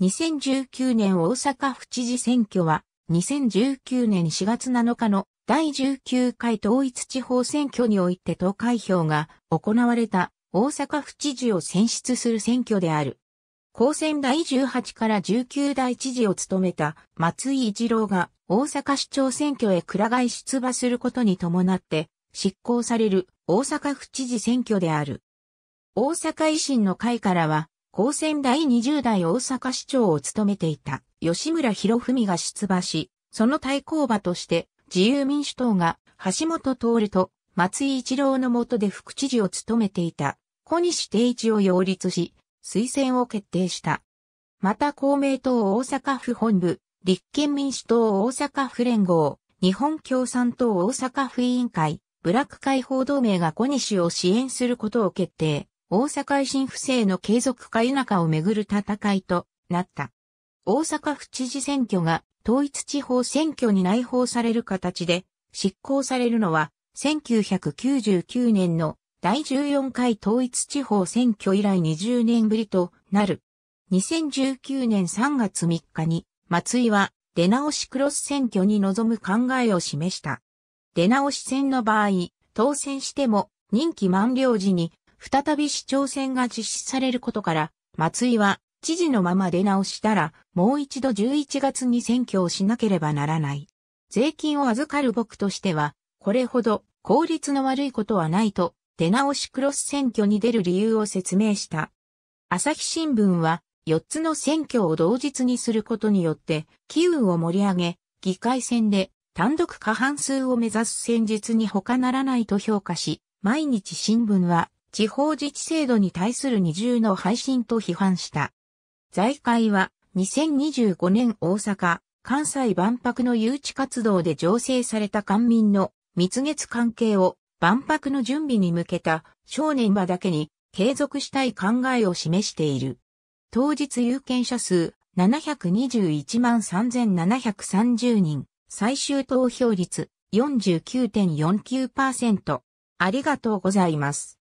2019年大阪府知事選挙は、2019年4月7日の第19回統一地方選挙において投開票が行われた大阪府知事を選出する選挙である。公選第18から19代知事を務めた松井一郎が大阪市長選挙へく外出馬することに伴って執行される大阪府知事選挙である。大阪維新の会からは高専第20代大阪市長を務めていた吉村博文が出馬し、その対抗馬として自由民主党が橋本徹と松井一郎の下で副知事を務めていた小西定一を擁立し、推薦を決定した。また公明党大阪府本部、立憲民主党大阪府連合、日本共産党大阪府委員会、ブラック解放同盟が小西を支援することを決定。大阪維新不正の継続か否かをめぐる戦いとなった。大阪府知事選挙が統一地方選挙に内包される形で執行されるのは1999年の第14回統一地方選挙以来20年ぶりとなる。2019年3月3日に松井は出直しクロス選挙に臨む考えを示した。出直し選の場合、当選しても任期満了時に再び市長選が実施されることから、松井は知事のまま出直したら、もう一度11月に選挙をしなければならない。税金を預かる僕としては、これほど効率の悪いことはないと、出直しクロス選挙に出る理由を説明した。朝日新聞は、4つの選挙を同日にすることによって、機運を盛り上げ、議会選で単独過半数を目指す戦術に他ならないと評価し、毎日新聞は地方自治制度に対する二重の配信と批判した。財界は2025年大阪、関西万博の誘致活動で醸成された官民の蜜月関係を万博の準備に向けた少年場だけに継続したい考えを示している。当日有権者数721万3730人、最終投票率49.49%。ありがとうございます。